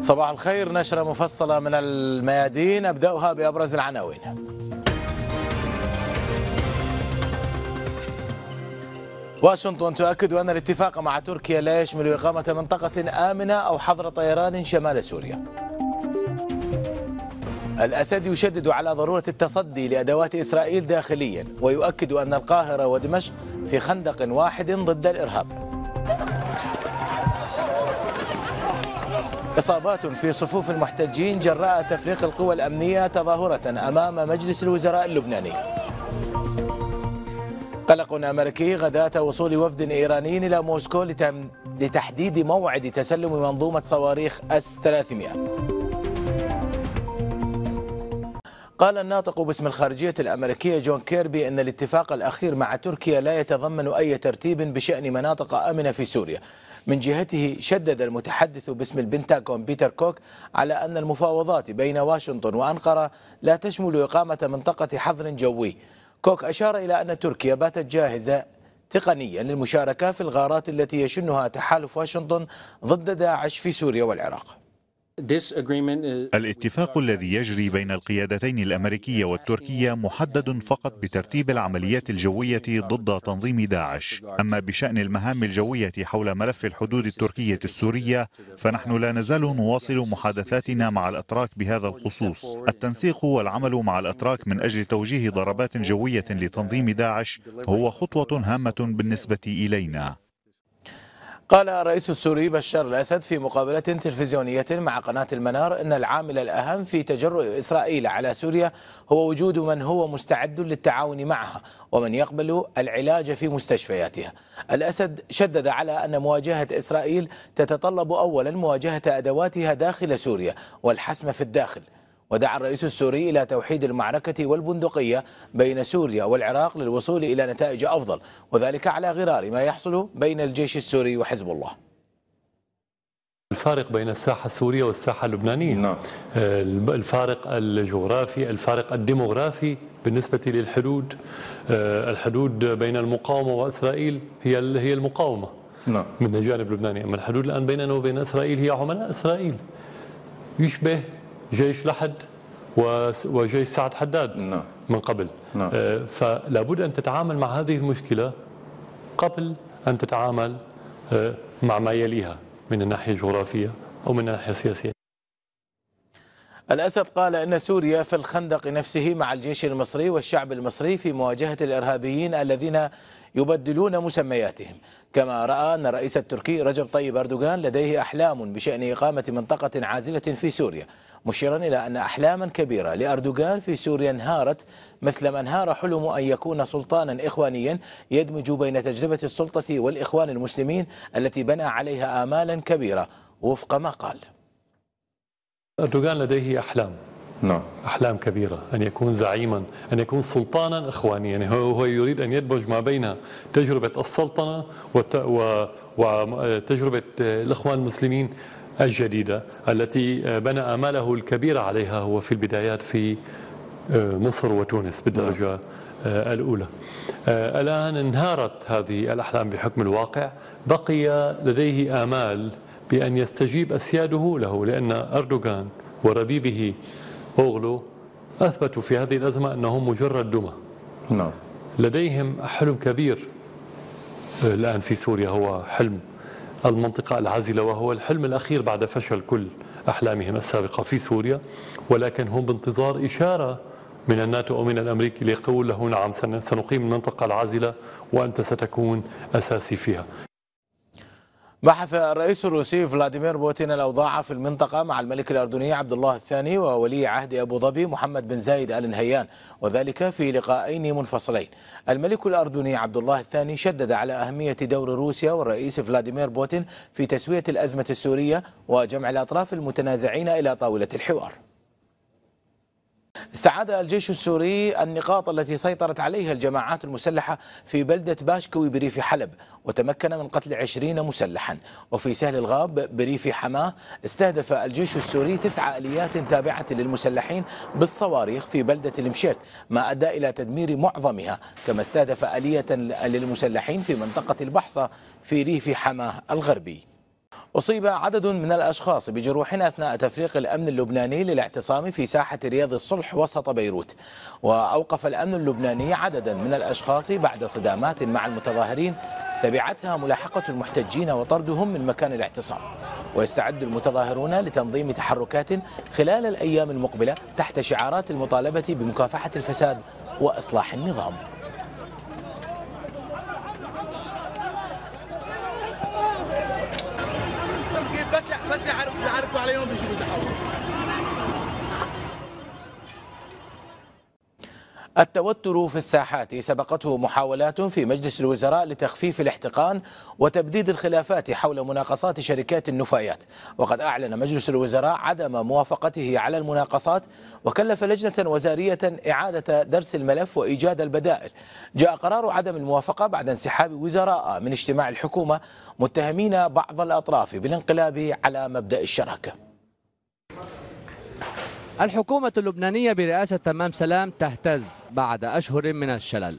صباح الخير نشرة مفصلة من الميادين أبدأها بأبرز العناوين واشنطن تؤكد أن الاتفاق مع تركيا لا يشمل إقامة منطقة آمنة أو حظر طيران شمال سوريا الأسد يشدد على ضرورة التصدي لأدوات إسرائيل داخليا ويؤكد أن القاهرة ودمشق في خندق واحد ضد الإرهاب إصابات في صفوف المحتجين جراء تفريق القوى الأمنية تظاهرة أمام مجلس الوزراء اللبناني قلق أمريكي غداة وصول وفد إيراني إلى موسكو لتحديد موعد تسلم منظومة صواريخ أس 300 قال الناطق باسم الخارجية الأمريكية جون كيربي أن الاتفاق الأخير مع تركيا لا يتضمن أي ترتيب بشأن مناطق آمنة في سوريا من جهته شدد المتحدث باسم البنتاغون بيتر كوك على أن المفاوضات بين واشنطن وأنقرة لا تشمل إقامة منطقة حظر جوي كوك أشار إلى أن تركيا باتت جاهزة تقنيا للمشاركة في الغارات التي يشنها تحالف واشنطن ضد داعش في سوريا والعراق الاتفاق الذي يجري بين القيادتين الأمريكية والتركية محدد فقط بترتيب العمليات الجوية ضد تنظيم داعش أما بشأن المهام الجوية حول ملف الحدود التركية السورية فنحن لا نزال نواصل محادثاتنا مع الأتراك بهذا الخصوص التنسيق والعمل مع الأتراك من أجل توجيه ضربات جوية لتنظيم داعش هو خطوة هامة بالنسبة إلينا قال الرئيس السوري بشار الأسد في مقابلة تلفزيونية مع قناة المنار أن العامل الأهم في تجرؤ إسرائيل على سوريا هو وجود من هو مستعد للتعاون معها ومن يقبل العلاج في مستشفياتها الأسد شدد على أن مواجهة إسرائيل تتطلب أولا مواجهة أدواتها داخل سوريا والحسم في الداخل ودعا الرئيس السوري إلى توحيد المعركة والبندقية بين سوريا والعراق للوصول إلى نتائج أفضل وذلك على غرار ما يحصل بين الجيش السوري وحزب الله الفارق بين الساحة السورية والساحة اللبنانية نعم. آه، الفارق الجغرافي الفارق الديموغرافي بالنسبة للحدود آه، الحدود بين المقاومة وإسرائيل هي هي المقاومة نعم. من الجانب اللبناني أما الحدود الآن بيننا وبين إسرائيل هي عملاء إسرائيل يشبه جيش لحد وجيش سعد حداد نعم. من قبل نعم. آه، فلا بد أن تتعامل مع هذه المشكلة قبل أن تتعامل آه، مع ما يليها من الناحية الجغرافية أو من الناحية السياسية الأسد قال أن سوريا في الخندق نفسه مع الجيش المصري والشعب المصري في مواجهة الإرهابيين الذين يبدلون مسمياتهم كما رأى أن الرئيس التركي رجب طيب أردوغان لديه أحلام بشأن إقامة منطقة عازلة في سوريا مشيرا إلى أن أحلاما كبيرة لأردوغان في سوريا انهارت مثل ما انهار حلم أن يكون سلطانا إخوانيا يدمج بين تجربة السلطة والإخوان المسلمين التي بنى عليها آمالا كبيرة وفق ما قال أردوغان لديه أحلام نعم أحلام كبيرة أن يكون زعيما أن يكون سلطانا إخوانيا يعني هو يريد أن يدمج ما بين تجربة السلطنة وتجربة الإخوان المسلمين الجديدة التي آه، بنى آماله الكبيرة عليها هو في البدايات في آه، مصر وتونس بالدرجة نعم. آه، الأولى الآن انهارت هذه الأحلام بحكم الواقع بقي لديه آمال بأن يستجيب أسياده له لأن أردوغان وربيبه أوغلو أثبتوا في هذه الأزمة أنهم مجرد دمى نعم لديهم حلم كبير الآن في سوريا هو حلم المنطقة العازلة وهو الحلم الأخير بعد فشل كل أحلامهم السابقة في سوريا ولكن هم بانتظار إشارة من الناتو أو من الأمريكي ليقول له نعم سنقيم المنطقة العازلة وأنت ستكون أساسي فيها بحث الرئيس الروسي فلاديمير بوتين الاوضاع في المنطقه مع الملك الاردني عبد الله الثاني وولي عهد ابو ظبي محمد بن زايد ال نهيان وذلك في لقاءين منفصلين. الملك الاردني عبد الله الثاني شدد على اهميه دور روسيا والرئيس فلاديمير بوتين في تسويه الازمه السوريه وجمع الاطراف المتنازعين الى طاوله الحوار. استعاد الجيش السوري النقاط التي سيطرت عليها الجماعات المسلحة في بلدة باشكوي بريف حلب وتمكن من قتل عشرين مسلحا وفي سهل الغاب بريف حماه استهدف الجيش السوري تسعة أليات تابعة للمسلحين بالصواريخ في بلدة المشيك ما أدى إلى تدمير معظمها كما استهدف ألية للمسلحين في منطقة البحصة في ريف حماه الغربي أصيب عدد من الأشخاص بجروح أثناء تفريق الأمن اللبناني للاعتصام في ساحة رياض الصلح وسط بيروت وأوقف الأمن اللبناني عددا من الأشخاص بعد صدامات مع المتظاهرين تبعتها ملاحقة المحتجين وطردهم من مكان الاعتصام ويستعد المتظاهرون لتنظيم تحركات خلال الأيام المقبلة تحت شعارات المطالبة بمكافحة الفساد وإصلاح النظام valeu, bicho. التوتر في الساحات سبقته محاولات في مجلس الوزراء لتخفيف الاحتقان وتبديد الخلافات حول مناقصات شركات النفايات وقد أعلن مجلس الوزراء عدم موافقته على المناقصات وكلف لجنة وزارية إعادة درس الملف وإيجاد البدائل جاء قرار عدم الموافقة بعد انسحاب وزراء من اجتماع الحكومة متهمين بعض الأطراف بالانقلاب على مبدأ الشراكة الحكومة اللبنانية برئاسة تمام سلام تهتز بعد أشهر من الشلل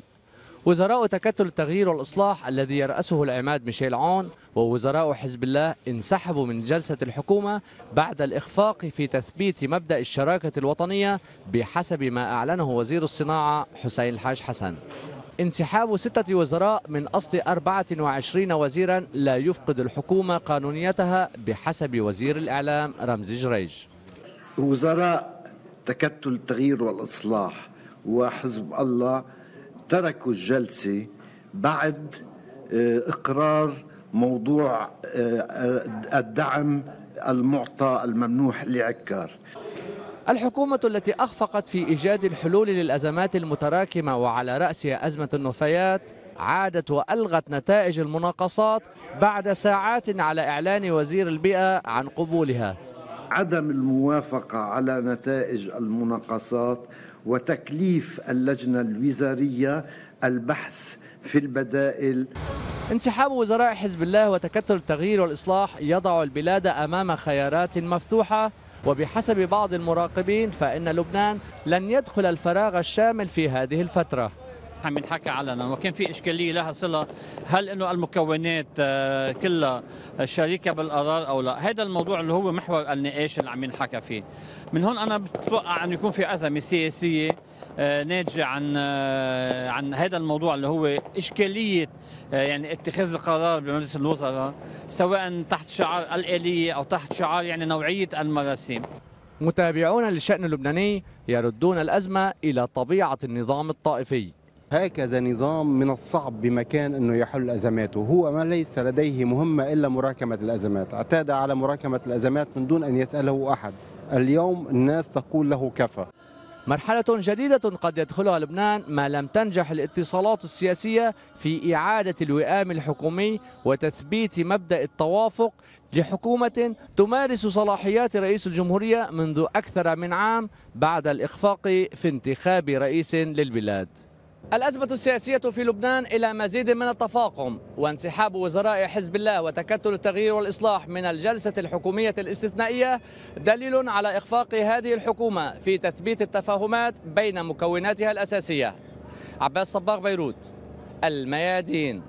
وزراء تكتل التغيير والإصلاح الذي يرأسه العماد ميشيل عون ووزراء حزب الله انسحبوا من جلسة الحكومة بعد الإخفاق في تثبيت مبدأ الشراكة الوطنية بحسب ما أعلنه وزير الصناعة حسين الحاج حسن انسحاب ستة وزراء من أصل 24 وزيرا لا يفقد الحكومة قانونيتها بحسب وزير الإعلام رمزي جريج وزراء تكتل التغيير والإصلاح وحزب الله تركوا الجلسة بعد آه، إقرار موضوع آه، آه، الدعم المعطى الممنوح لعكار الحكومة التي أخفقت في إيجاد الحلول للأزمات المتراكمة وعلى رأسها أزمة النفايات عادت وألغت نتائج المناقصات بعد ساعات على إعلان وزير البيئة عن قبولها عدم الموافقة على نتائج المناقصات وتكليف اللجنة الوزارية البحث في البدائل انسحاب وزراء حزب الله وتكتل التغيير والإصلاح يضع البلاد أمام خيارات مفتوحة وبحسب بعض المراقبين فإن لبنان لن يدخل الفراغ الشامل في هذه الفترة عم ينحكى علنا وكان في اشكاليه لها صله هل انه المكونات آه، كلها شريكه بالقرار او لا هذا الموضوع اللي هو محور النقاش اللي عم ينحكى فيه من هون انا بتوقع انه يكون في ازمه سياسيه آه، ناتجه عن آه، عن هذا الموضوع اللي هو اشكاليه يعني اتخاذ القرار بمجلس الوزراء سواء تحت شعار الاليه او تحت شعار يعني نوعيه المراسيم متابعون للشأن اللبناني يردون الأزمة إلى طبيعة النظام الطائفي هكذا نظام من الصعب بمكان أنه يحل أزماته هو ما ليس لديه مهمة إلا مراكمة الأزمات اعتاد على مراكمة الأزمات من دون أن يسأله أحد اليوم الناس تقول له كفى مرحلة جديدة قد يدخلها لبنان ما لم تنجح الاتصالات السياسية في إعادة الوئام الحكومي وتثبيت مبدأ التوافق لحكومة تمارس صلاحيات رئيس الجمهورية منذ أكثر من عام بعد الإخفاق في انتخاب رئيس للبلاد الأزمة السياسية في لبنان إلى مزيد من التفاقم وانسحاب وزراء حزب الله وتكتل التغيير والإصلاح من الجلسة الحكومية الاستثنائية دليل على إخفاق هذه الحكومة في تثبيت التفاهمات بين مكوناتها الأساسية عباس صباغ بيروت الميادين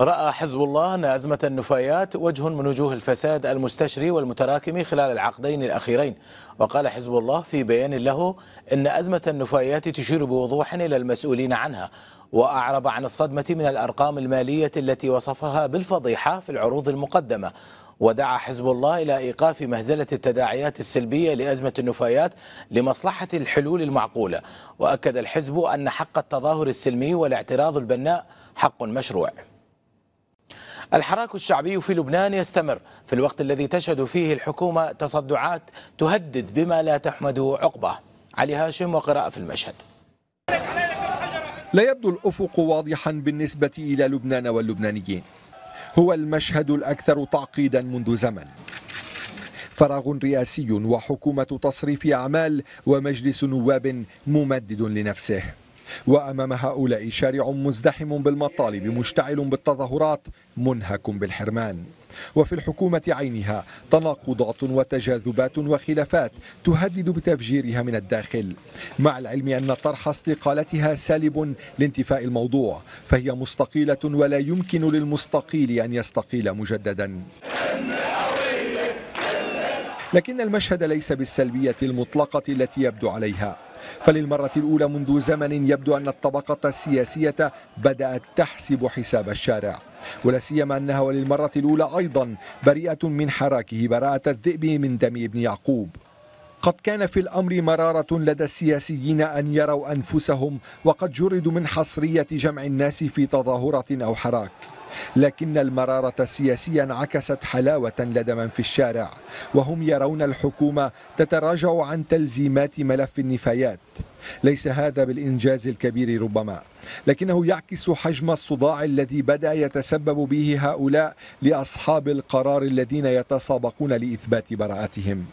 رأى حزب الله أن أزمة النفايات وجه من وجوه الفساد المستشري والمتراكم خلال العقدين الأخيرين وقال حزب الله في بيان له أن أزمة النفايات تشير بوضوح إلى المسؤولين عنها وأعرب عن الصدمة من الأرقام المالية التي وصفها بالفضيحة في العروض المقدمة ودعا حزب الله إلى إيقاف مهزلة التداعيات السلبية لأزمة النفايات لمصلحة الحلول المعقولة وأكد الحزب أن حق التظاهر السلمي والاعتراض البناء حق مشروع الحراك الشعبي في لبنان يستمر في الوقت الذي تشهد فيه الحكومة تصدعات تهدد بما لا تحمده عقبه علي هاشم وقراءة في المشهد لا يبدو الأفق واضحا بالنسبة إلى لبنان واللبنانيين هو المشهد الأكثر تعقيدا منذ زمن فراغ رئاسي وحكومة تصريف أعمال ومجلس نواب ممدد لنفسه وأمام هؤلاء شارع مزدحم بالمطالب مشتعل بالتظاهرات منهك بالحرمان وفي الحكومة عينها تناقضات وتجاذبات وخلافات تهدد بتفجيرها من الداخل مع العلم أن طرح استقالتها سالب لانتفاء الموضوع فهي مستقيلة ولا يمكن للمستقيل أن يستقيل مجددا لكن المشهد ليس بالسلبية المطلقة التي يبدو عليها فللمرة الأولى منذ زمن يبدو أن الطبقة السياسية بدأت تحسب حساب الشارع ولا سيما أنها وللمرة الأولى أيضا بريئة من حراكه براءة الذئب من دم ابن يعقوب قد كان في الامر مراره لدى السياسيين ان يروا انفسهم وقد جردوا من حصريه جمع الناس في تظاهره او حراك لكن المرارة السياسية انعكست حلاوة لدى من في الشارع وهم يرون الحكومة تتراجع عن تلزيمات ملف النفايات ليس هذا بالإنجاز الكبير ربما لكنه يعكس حجم الصداع الذي بدأ يتسبب به هؤلاء لأصحاب القرار الذين يتسابقون لإثبات براءتهم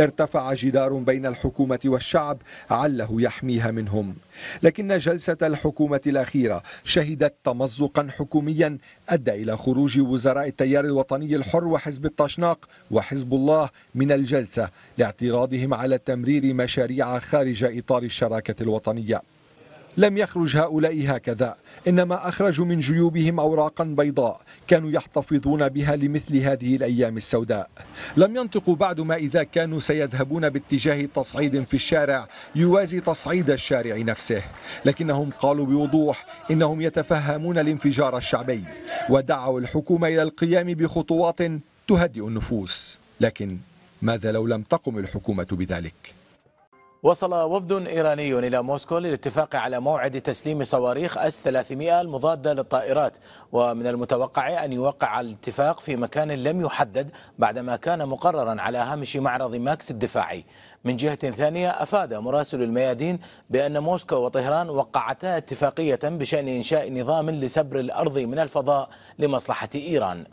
ارتفع جدار بين الحكومة والشعب عله يحميها منهم لكن جلسة الحكومة الأخيرة شهدت تمزقا حكوميا أدى إلى خروج وزراء التيار الوطني الحر وحزب الطشناق وحزب الله من الجلسة لاعتراضهم على تمرير مشاريع خارج إطار الشراكة الوطنية لم يخرج هؤلاء هكذا إنما أخرجوا من جيوبهم أوراقا بيضاء كانوا يحتفظون بها لمثل هذه الأيام السوداء لم ينطقوا بعد ما إذا كانوا سيذهبون باتجاه تصعيد في الشارع يوازي تصعيد الشارع نفسه لكنهم قالوا بوضوح إنهم يتفهمون الانفجار الشعبي ودعوا الحكومة إلى القيام بخطوات تهدئ النفوس لكن ماذا لو لم تقم الحكومة بذلك؟ وصل وفد إيراني إلى موسكو للاتفاق على موعد تسليم صواريخ أس 300 المضادة للطائرات ومن المتوقع أن يوقع الاتفاق في مكان لم يحدد بعدما كان مقررا على هامش معرض ماكس الدفاعي من جهة ثانية أفاد مراسل الميادين بأن موسكو وطهران وقعتا اتفاقية بشأن إنشاء نظام لسبر الأرض من الفضاء لمصلحة إيران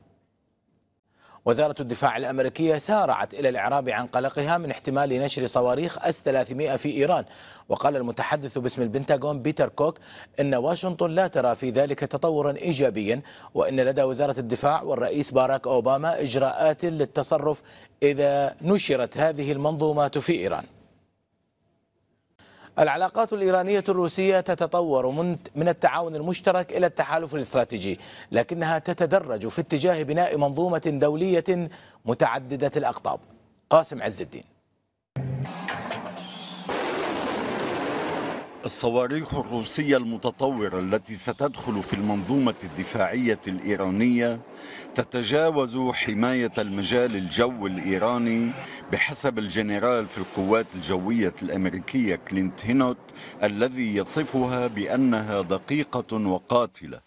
وزارة الدفاع الأمريكية سارعت إلى الإعراب عن قلقها من احتمال نشر صواريخ أس 300 في إيران وقال المتحدث باسم البنتاغون بيتر كوك إن واشنطن لا ترى في ذلك تطورا إيجابيا وإن لدى وزارة الدفاع والرئيس باراك أوباما إجراءات للتصرف إذا نشرت هذه المنظومات في إيران العلاقات الإيرانية الروسية تتطور من التعاون المشترك إلى التحالف الاستراتيجي لكنها تتدرج في اتجاه بناء منظومة دولية متعددة الأقطاب قاسم عز الدين الصواريخ الروسية المتطورة التي ستدخل في المنظومة الدفاعية الإيرانية تتجاوز حماية المجال الجوي الإيراني بحسب الجنرال في القوات الجوية الأمريكية كلينت هينوت الذي يصفها بأنها دقيقة وقاتلة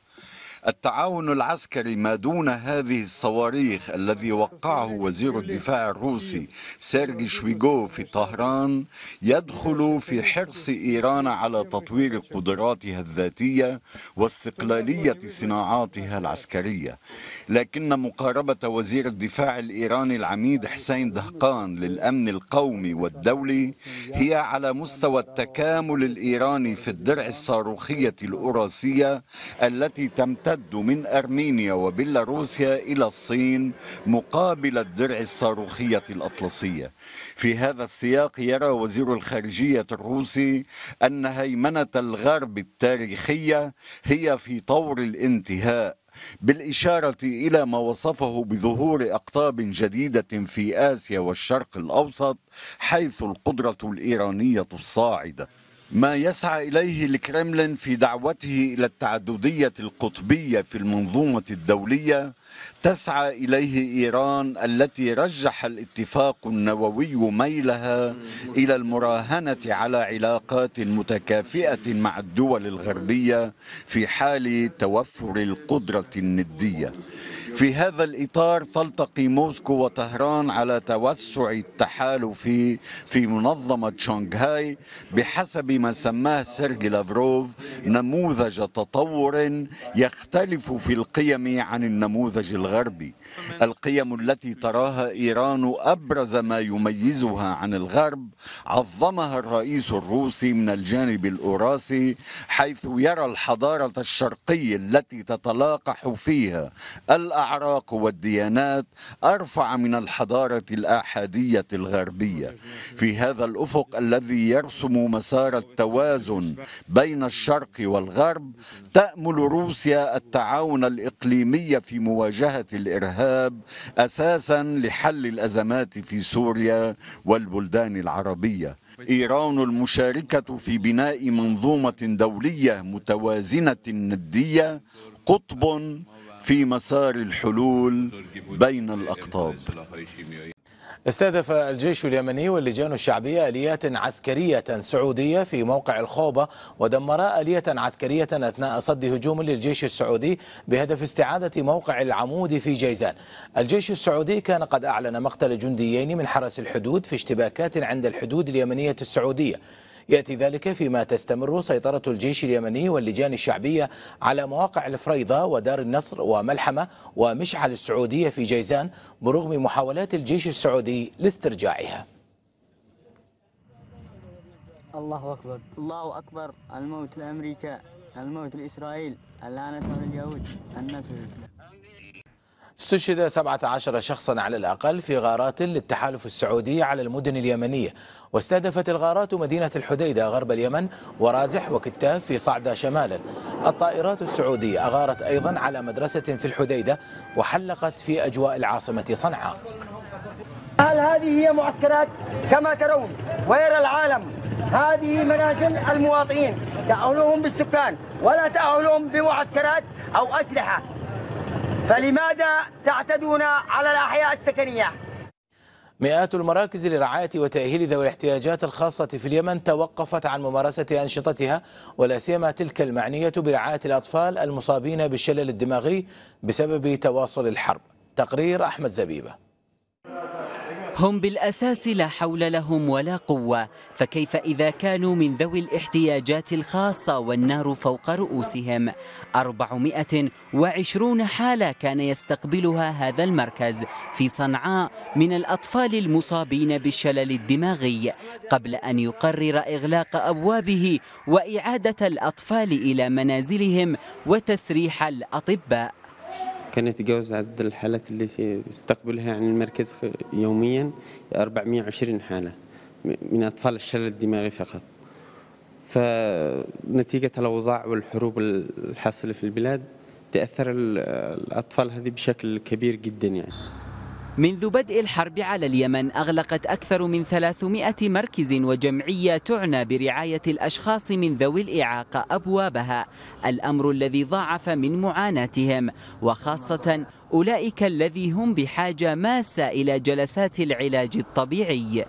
التعاون العسكري ما دون هذه الصواريخ الذي وقعه وزير الدفاع الروسي سيرجي شويغو في طهران يدخل في حرص إيران على تطوير قدراتها الذاتية واستقلالية صناعاتها العسكرية لكن مقاربة وزير الدفاع الإيراني العميد حسين دهقان للأمن القومي والدولي هي على مستوى التكامل الإيراني في الدرع الصاروخية الأوراسية التي تمتد تمتد من أرمينيا وبيلاروسيا إلى الصين مقابل الدرع الصاروخية الأطلسية في هذا السياق يرى وزير الخارجية الروسي أن هيمنة الغرب التاريخية هي في طور الانتهاء بالإشارة إلى ما وصفه بظهور أقطاب جديدة في آسيا والشرق الأوسط حيث القدرة الإيرانية الصاعدة ما يسعى إليه الكرملين في دعوته إلى التعددية القطبية في المنظومة الدولية تسعى إليه إيران التي رجح الاتفاق النووي ميلها إلى المراهنة على علاقات متكافئة مع الدول الغربية في حال توفر القدرة الندية في هذا الإطار تلتقي موسكو وطهران على توسع التحالف في منظمة شنغهاي بحسب ما سماه سيرجي لافروف نموذج تطور يختلف في القيم عن النموذج الغربي القيم التي تراها إيران أبرز ما يميزها عن الغرب عظمها الرئيس الروسي من الجانب الأوراسي حيث يرى الحضارة الشرقية التي تتلاقح فيها الأعراق والديانات أرفع من الحضارة الآحادية الغربية في هذا الأفق الذي يرسم مسار التوازن بين الشرق والغرب تأمل روسيا التعاون الإقليمي في مواجهة الإرهاب أساسا لحل الأزمات في سوريا والبلدان العربية إيران المشاركة في بناء منظومة دولية متوازنة ندية قطب في مسار الحلول بين الأقطاب استهدف الجيش اليمني واللجان الشعبية آليات عسكرية سعودية في موقع الخوبة ودمرا آلية عسكرية أثناء صد هجوم للجيش السعودي بهدف استعادة موقع العمود في جيزان الجيش السعودي كان قد أعلن مقتل جنديين من حرس الحدود في اشتباكات عند الحدود اليمنية السعودية يأتي ذلك فيما تستمر سيطرة الجيش اليمني واللجان الشعبية على مواقع الفريضة ودار النصر وملحمة ومشعل السعودية في جيزان برغم محاولات الجيش السعودي لاسترجاعها الله أكبر الله أكبر الموت لأمريكا الموت لإسرائيل اللعنة لليهود الناس الإسلام استشهد 17 شخصا على الأقل في غارات للتحالف السعودي على المدن اليمنية واستهدفت الغارات مدينة الحديدة غرب اليمن ورازح وكتاف في صعدة شمالا الطائرات السعودية أغارت أيضا على مدرسة في الحديدة وحلقت في أجواء العاصمة صنعاء هل هذه هي معسكرات كما ترون ويرى العالم هذه منازل المواطنين تأهلهم بالسكان ولا تأهلهم بمعسكرات أو أسلحة فلماذا تعتدون على الأحياء السكنية؟ مئات المراكز لرعاية وتأهيل ذوي الاحتياجات الخاصة في اليمن توقفت عن ممارسة أنشطتها ولا سيما تلك المعنية برعاية الأطفال المصابين بالشلل الدماغي بسبب تواصل الحرب تقرير أحمد زبيبه هم بالأساس لا حول لهم ولا قوة فكيف إذا كانوا من ذوي الاحتياجات الخاصة والنار فوق رؤوسهم 420 حالة كان يستقبلها هذا المركز في صنعاء من الأطفال المصابين بالشلل الدماغي قبل أن يقرر إغلاق أبوابه وإعادة الأطفال إلى منازلهم وتسريح الأطباء كان يتجاوز عدد الحالات اللي يستقبلها عن المركز يوميا 420 حالة من أطفال الشلل الدماغي فقط فنتيجة الأوضاع والحروب الحاصلة في البلاد تأثر الأطفال هذه بشكل كبير جدا يعني منذ بدء الحرب على اليمن أغلقت أكثر من 300 مركز وجمعية تعنى برعاية الأشخاص من ذوي الإعاقة أبوابها الأمر الذي ضاعف من معاناتهم وخاصة أولئك الذي هم بحاجة ماسة إلى جلسات العلاج الطبيعي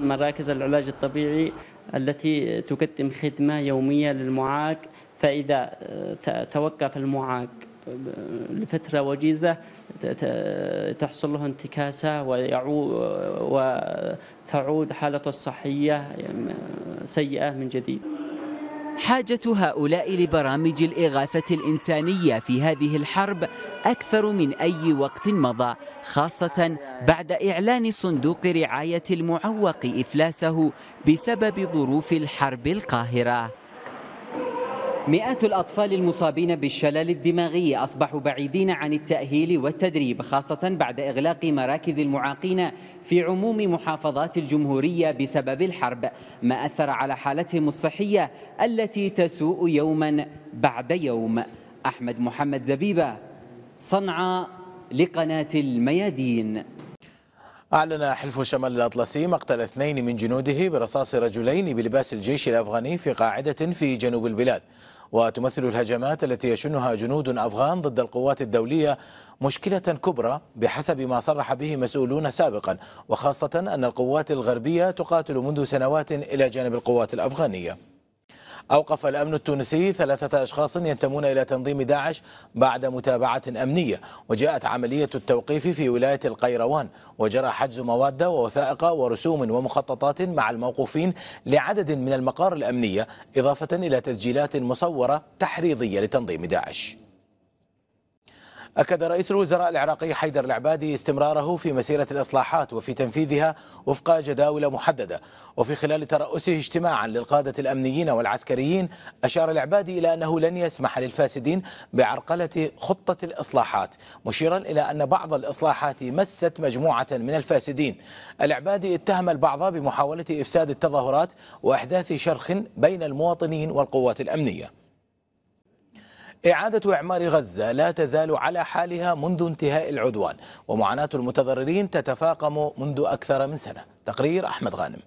مراكز العلاج الطبيعي التي تقدم خدمة يومية للمعاق فإذا آه، توقف المعاق لفترة وجيزة تحصل له انتكاسة وتعود حالته الصحية يعني سيئة من جديد حاجة هؤلاء لبرامج الإغاثة الإنسانية في هذه الحرب أكثر من أي وقت مضى خاصة بعد إعلان صندوق رعاية المعوق إفلاسه بسبب ظروف الحرب القاهرة مئات الأطفال المصابين بالشلل الدماغي أصبحوا بعيدين عن التأهيل والتدريب خاصة بعد إغلاق مراكز المعاقين في عموم محافظات الجمهورية بسبب الحرب ما أثر على حالتهم الصحية التي تسوء يوما بعد يوم أحمد محمد زبيبة صنعاء لقناة الميادين أعلن حلف شمال الأطلسي مقتل اثنين من جنوده برصاص رجلين بلباس الجيش الأفغاني في قاعدة في جنوب البلاد وتمثل الهجمات التي يشنها جنود أفغان ضد القوات الدولية مشكلة كبرى بحسب ما صرح به مسؤولون سابقا وخاصة أن القوات الغربية تقاتل منذ سنوات إلى جانب القوات الأفغانية أوقف الأمن التونسي ثلاثة أشخاص ينتمون إلى تنظيم داعش بعد متابعة أمنية وجاءت عملية التوقيف في ولاية القيروان وجرى حجز مواد ووثائق ورسوم ومخططات مع الموقوفين لعدد من المقار الأمنية إضافة إلى تسجيلات مصورة تحريضية لتنظيم داعش أكد رئيس الوزراء العراقي حيدر العبادي استمراره في مسيرة الإصلاحات وفي تنفيذها وفق جداول محددة وفي خلال ترأسه اجتماعا للقادة الأمنيين والعسكريين أشار العبادي إلى أنه لن يسمح للفاسدين بعرقلة خطة الإصلاحات مشيرا إلى أن بعض الإصلاحات مست مجموعة من الفاسدين العبادي اتهم البعض بمحاولة إفساد التظاهرات وإحداث شرخ بين المواطنين والقوات الأمنية إعادة إعمار غزة لا تزال على حالها منذ انتهاء العدوان ومعاناة المتضررين تتفاقم منذ أكثر من سنة تقرير أحمد غانم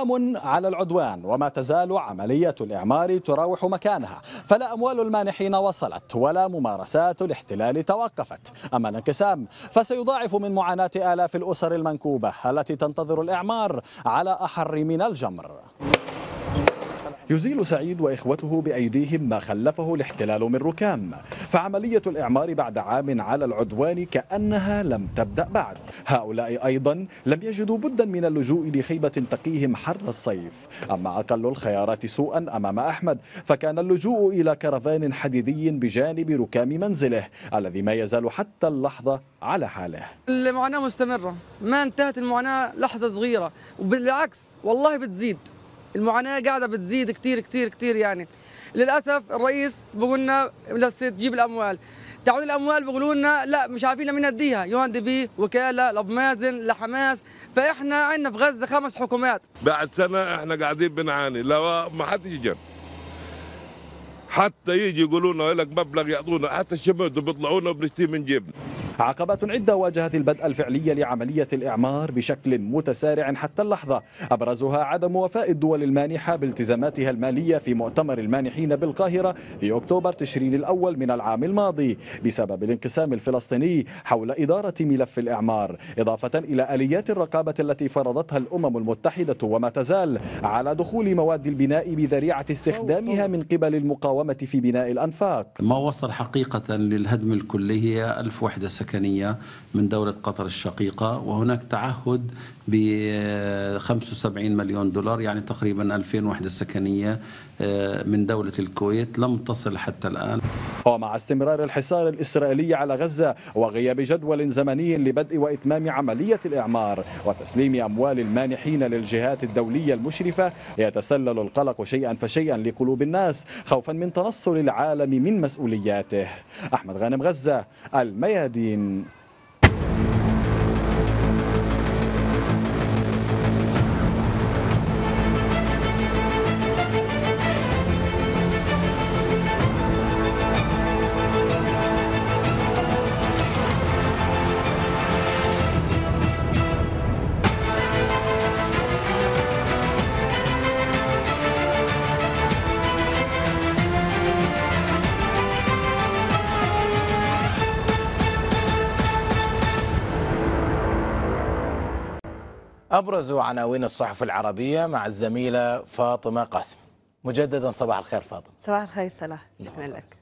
عام على العدوان وما تزال عملية الإعمار تراوح مكانها فلا أموال المانحين وصلت ولا ممارسات الاحتلال توقفت أما الانقسام فسيضاعف من معاناة آلاف الأسر المنكوبة التي تنتظر الإعمار على أحر من الجمر يزيل سعيد وإخوته بأيديهم ما خلفه الاحتلال من ركام فعملية الإعمار بعد عام على العدوان كأنها لم تبدأ بعد هؤلاء أيضا لم يجدوا بدا من اللجوء لخيبة تقيهم حر الصيف أما أقل الخيارات سوءا أمام أحمد فكان اللجوء إلى كرفان حديدي بجانب ركام منزله الذي ما يزال حتى اللحظة على حاله المعاناة مستمرة ما انتهت المعاناة لحظة صغيرة وبالعكس والله بتزيد المعاناه قاعده بتزيد كثير كثير كثير يعني للاسف الرئيس بقولنا لنا بس تجيب الاموال تعود الاموال بيقولوا لنا لا مش عارفين لمين نديها يوان دي بي وكاله لابو مازن لحماس فاحنا عندنا في غزه خمس حكومات بعد سنه احنا قاعدين بنعاني لا ما حد يجي حتى يجي يقولوا لنا لك مبلغ يعطونا حتى الشباب بيطلعونا وبنشتري من جيبنا عقبات عدة واجهت البدء الفعلي لعملية الإعمار بشكل متسارع حتى اللحظة أبرزها عدم وفاء الدول المانحة بالتزاماتها المالية في مؤتمر المانحين بالقاهرة في أكتوبر تشرين الأول من العام الماضي بسبب الانقسام الفلسطيني حول إدارة ملف الإعمار إضافة إلى آليات الرقابة التي فرضتها الأمم المتحدة وما تزال على دخول مواد البناء بذريعة استخدامها من قبل المقاومة في بناء الأنفاق ما وصل حقيقة للهدم الكلي هي 1000 وحدة سكنية السكنية من دولة قطر الشقيقة وهناك تعهد ب 75 مليون دولار يعني تقريبا 2000 وحدة سكنية آه، من دولة الكويت لم تصل حتى الآن ومع استمرار الحصار الإسرائيلي على غزة وغياب جدول زمني لبدء وإتمام عملية الإعمار وتسليم أموال المانحين للجهات الدولية المشرفة يتسلل القلق شيئا فشيئا لقلوب الناس خوفا من تنصل العالم من مسؤولياته أحمد غانم غزة الميادين in أبرز عناوين الصحف العربية مع الزميلة فاطمة قاسم مجددا صباح الخير فاطمة صباح الخير صلاح شكرا لك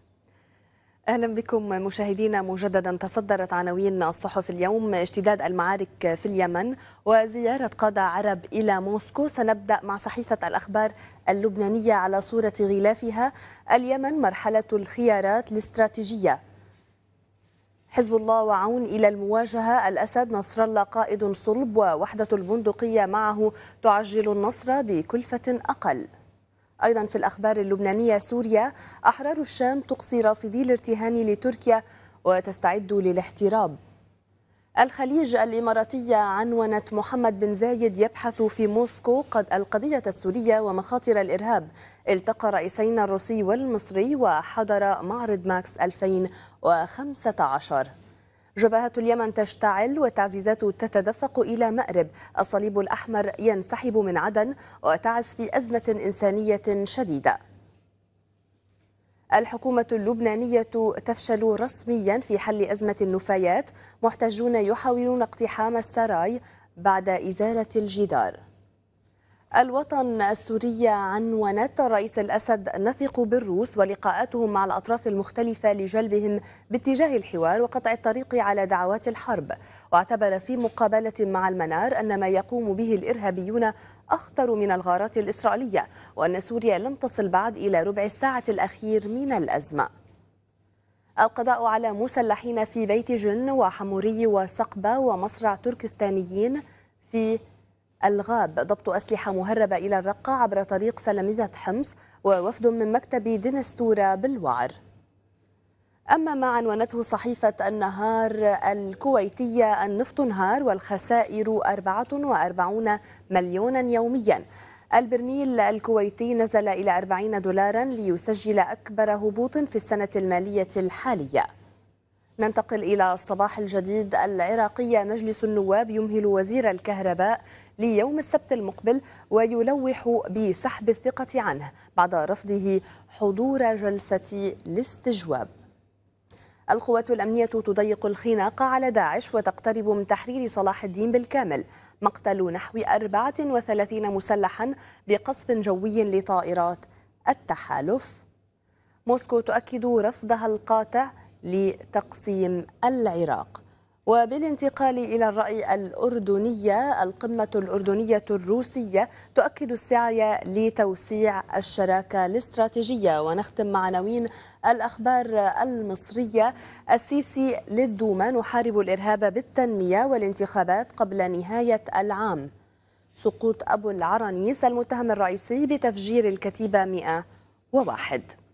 اهلا بكم مشاهدينا مجددا تصدرت عناوين الصحف اليوم اشتداد المعارك في اليمن وزياره قاده عرب الى موسكو سنبدا مع صحيفه الاخبار اللبنانيه على صوره غلافها اليمن مرحله الخيارات الاستراتيجيه حزب الله وعون إلى المواجهة الأسد نصر الله قائد صلب ووحدة البندقية معه تعجل النصر بكلفة أقل أيضا في الأخبار اللبنانية سوريا أحرار الشام تقصي رافضي الارتهان لتركيا وتستعد للاحتراب الخليج الإماراتية عنونت محمد بن زايد يبحث في موسكو قد القضية السورية ومخاطر الإرهاب التقى رئيسين الروسي والمصري وحضر معرض ماكس 2015 جبهة اليمن تشتعل والتعزيزات تتدفق إلى مأرب الصليب الأحمر ينسحب من عدن وتعز في أزمة إنسانية شديدة الحكومة اللبنانية تفشل رسميا في حل أزمة النفايات محتجون يحاولون اقتحام السراي بعد إزالة الجدار الوطن السورية عنونت الرئيس الأسد نثق بالروس ولقاءاتهم مع الأطراف المختلفة لجلبهم باتجاه الحوار وقطع الطريق على دعوات الحرب واعتبر في مقابلة مع المنار أن ما يقوم به الإرهابيون أخطر من الغارات الإسرائيلية وأن سوريا لم تصل بعد إلى ربع الساعة الأخير من الأزمة القضاء على مسلحين في بيت جن وحموري وسقبة ومصرع تركستانيين في الغاب ضبط أسلحة مهربة إلى الرقة عبر طريق سلمية حمص ووفد من مكتب دنستورة بالوعر أما ما عنونته صحيفة النهار الكويتية النفط انهار والخسائر 44 مليونا يوميا البرميل الكويتي نزل إلى 40 دولارا ليسجل أكبر هبوط في السنة المالية الحالية ننتقل إلى الصباح الجديد العراقي مجلس النواب يمهل وزير الكهرباء ليوم السبت المقبل ويلوح بسحب الثقة عنه بعد رفضه حضور جلسة الاستجواب القوات الأمنية تضيق الخناق على داعش وتقترب من تحرير صلاح الدين بالكامل مقتل نحو 34 مسلحا بقصف جوي لطائرات التحالف موسكو تؤكد رفضها القاطع لتقسيم العراق وبالانتقال إلى الرأي الأردنية القمة الأردنية الروسية تؤكد السعي لتوسيع الشراكة الاستراتيجية ونختم نوين الأخبار المصرية السيسي للدوما نحارب الإرهاب بالتنمية والانتخابات قبل نهاية العام سقوط أبو العرنيس المتهم الرئيسي بتفجير الكتيبة 101